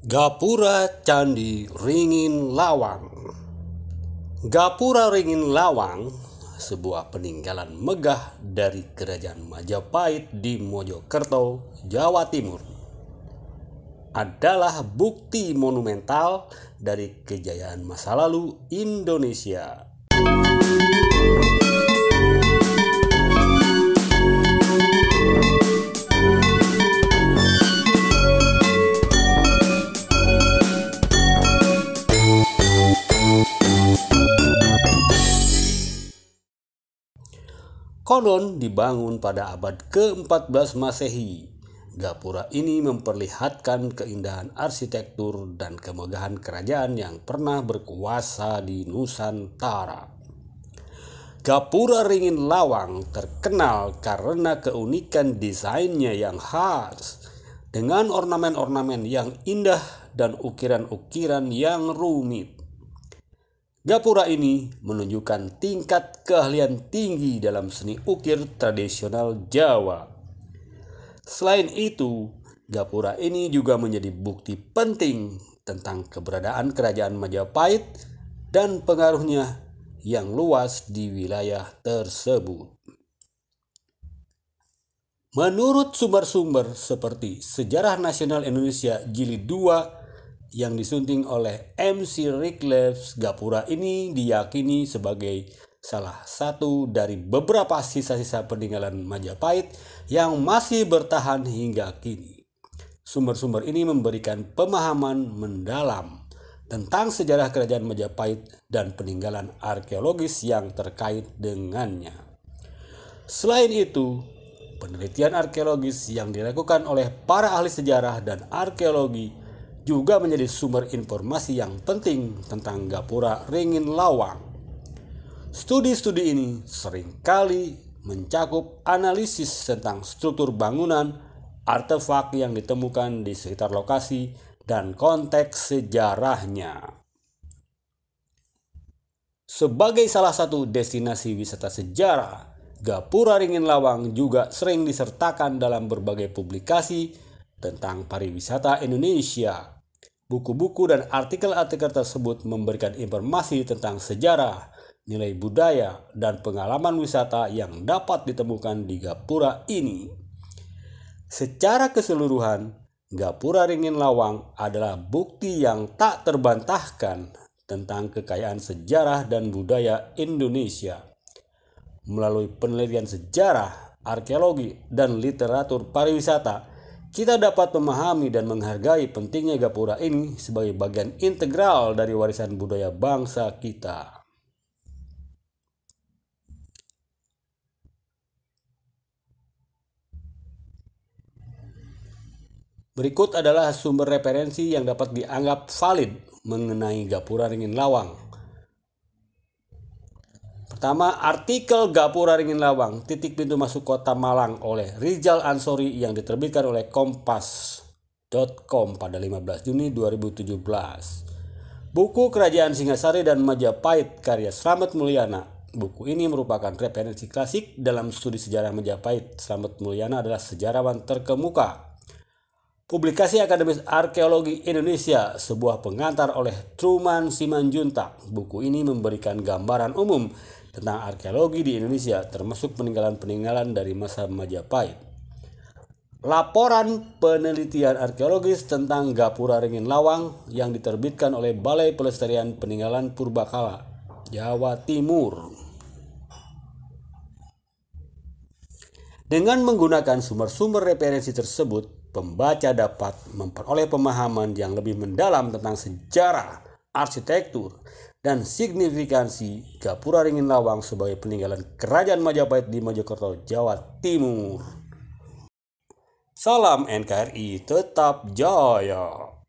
Gapura Candi Ringin Lawang Gapura Ringin Lawang sebuah peninggalan megah dari Kerajaan Majapahit di Mojokerto, Jawa Timur adalah bukti monumental dari kejayaan masa lalu Indonesia. konon dibangun pada abad ke-14 Masehi. Gapura ini memperlihatkan keindahan arsitektur dan kemegahan kerajaan yang pernah berkuasa di Nusantara. Gapura Ringin Lawang terkenal karena keunikan desainnya yang khas dengan ornamen-ornamen yang indah dan ukiran-ukiran yang rumit. Gapura ini menunjukkan tingkat keahlian tinggi dalam seni ukir tradisional Jawa. Selain itu, gapura ini juga menjadi bukti penting tentang keberadaan Kerajaan Majapahit dan pengaruhnya yang luas di wilayah tersebut. Menurut sumber-sumber seperti Sejarah Nasional Indonesia Jilid 2 yang disunting oleh MC Leves Gapura ini diyakini sebagai salah satu dari beberapa sisa-sisa peninggalan Majapahit yang masih bertahan hingga kini. Sumber-sumber ini memberikan pemahaman mendalam tentang sejarah kerajaan Majapahit dan peninggalan arkeologis yang terkait dengannya. Selain itu, penelitian arkeologis yang dilakukan oleh para ahli sejarah dan arkeologi juga menjadi sumber informasi yang penting tentang gapura ringin lawang. Studi-studi ini seringkali mencakup analisis tentang struktur bangunan, artefak yang ditemukan di sekitar lokasi, dan konteks sejarahnya. Sebagai salah satu destinasi wisata sejarah, Gapura Ringin Lawang juga sering disertakan dalam berbagai publikasi tentang pariwisata Indonesia. Buku-buku dan artikel-artikel tersebut memberikan informasi tentang sejarah, nilai budaya, dan pengalaman wisata yang dapat ditemukan di Gapura ini. Secara keseluruhan, Gapura Ringin Lawang adalah bukti yang tak terbantahkan tentang kekayaan sejarah dan budaya Indonesia. Melalui penelitian sejarah, arkeologi, dan literatur pariwisata, kita dapat memahami dan menghargai pentingnya Gapura ini sebagai bagian integral dari warisan budaya bangsa kita. Berikut adalah sumber referensi yang dapat dianggap valid mengenai Gapura Ringin Lawang. Pertama, artikel Gapura Ringin Lawang, titik pintu masuk kota Malang oleh Rizal Ansori yang diterbitkan oleh Kompas.com pada 15 Juni 2017. Buku Kerajaan Singasari dan Majapahit karya Slamet Mulyana. Buku ini merupakan referensi klasik dalam studi sejarah Majapahit. Slamet Mulyana adalah sejarawan terkemuka. Publikasi Akademis Arkeologi Indonesia, sebuah pengantar oleh Truman Simanjuntak. Buku ini memberikan gambaran umum tentang arkeologi di Indonesia termasuk peninggalan-peninggalan dari masa Majapahit. Laporan penelitian arkeologis tentang Gapura Ringin Lawang yang diterbitkan oleh Balai Pelestarian Peninggalan Purbakala, Jawa Timur. Dengan menggunakan sumber-sumber referensi tersebut, pembaca dapat memperoleh pemahaman yang lebih mendalam tentang sejarah, arsitektur, dan signifikansi Gapura Ringin Lawang sebagai peninggalan Kerajaan Majapahit di Mojokerto, Jawa Timur. Salam NKRI tetap jaya.